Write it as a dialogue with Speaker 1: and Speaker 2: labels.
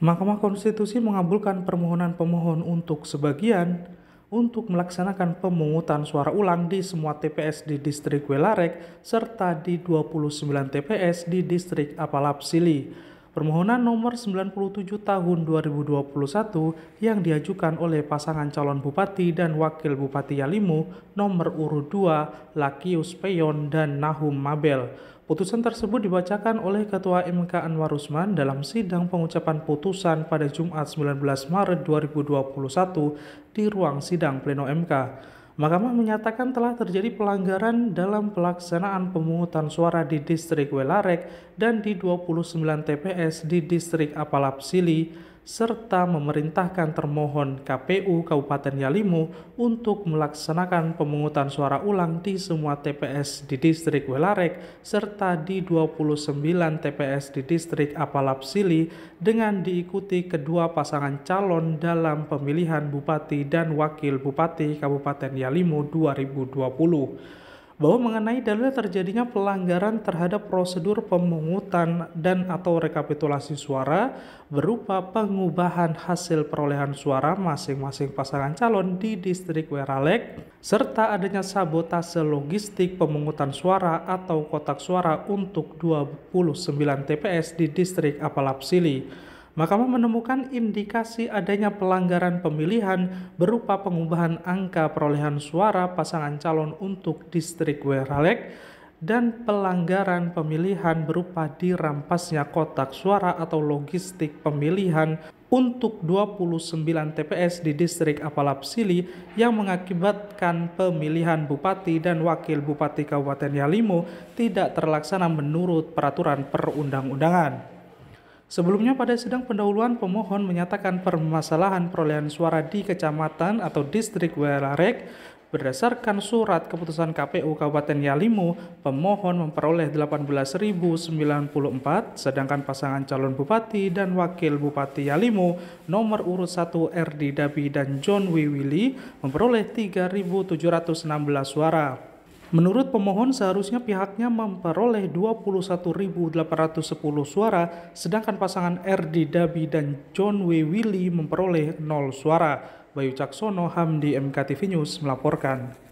Speaker 1: Mahkamah Konstitusi mengabulkan permohonan pemohon untuk sebagian untuk melaksanakan pemungutan suara ulang di semua TPS di distrik Welarek serta di 29 TPS di distrik Apalapsili. Permohonan nomor 97 tahun 2021 yang diajukan oleh pasangan calon bupati dan wakil bupati Yalimu nomor urut 2 Lakius Peyon dan Nahum Mabel. Putusan tersebut dibacakan oleh Ketua MK Anwar Usman dalam sidang pengucapan putusan pada Jumat 19 Maret 2021 di ruang sidang Pleno MK. Mahkamah menyatakan telah terjadi pelanggaran dalam pelaksanaan pemungutan suara di distrik Welarek dan di 29 TPS di distrik Apalapsili serta memerintahkan termohon KPU Kabupaten Yalimu untuk melaksanakan pemungutan suara ulang di semua TPS di distrik Welarek serta di 29 TPS di distrik Apalap dengan diikuti kedua pasangan calon dalam pemilihan Bupati dan Wakil Bupati Kabupaten Yalimu 2020 bahwa mengenai dalil terjadinya pelanggaran terhadap prosedur pemungutan dan atau rekapitulasi suara berupa pengubahan hasil perolehan suara masing-masing pasangan calon di distrik Weralek serta adanya sabotase logistik pemungutan suara atau kotak suara untuk 29 TPS di distrik Apalapsili. Mahkamah menemukan indikasi adanya pelanggaran pemilihan berupa pengubahan angka perolehan suara pasangan calon untuk distrik Weralek dan pelanggaran pemilihan berupa dirampasnya kotak suara atau logistik pemilihan untuk 29 TPS di distrik Apalap Sili yang mengakibatkan pemilihan bupati dan wakil bupati Kabupaten Yalimo tidak terlaksana menurut peraturan perundang-undangan. Sebelumnya pada sidang pendahuluan pemohon menyatakan permasalahan perolehan suara di kecamatan atau distrik Welarek Berdasarkan surat keputusan KPU Kabupaten Yalimo, pemohon memperoleh 18.094 sedangkan pasangan calon bupati dan wakil bupati Yalimo nomor urut 1 RD Dabi dan John Wiwili memperoleh 3.716 suara. Menurut pemohon seharusnya pihaknya memperoleh 21.810 suara sedangkan pasangan RD Dabi dan John W. Willy memperoleh 0 suara. Bayu Caksono, Hamdi MKTV News melaporkan.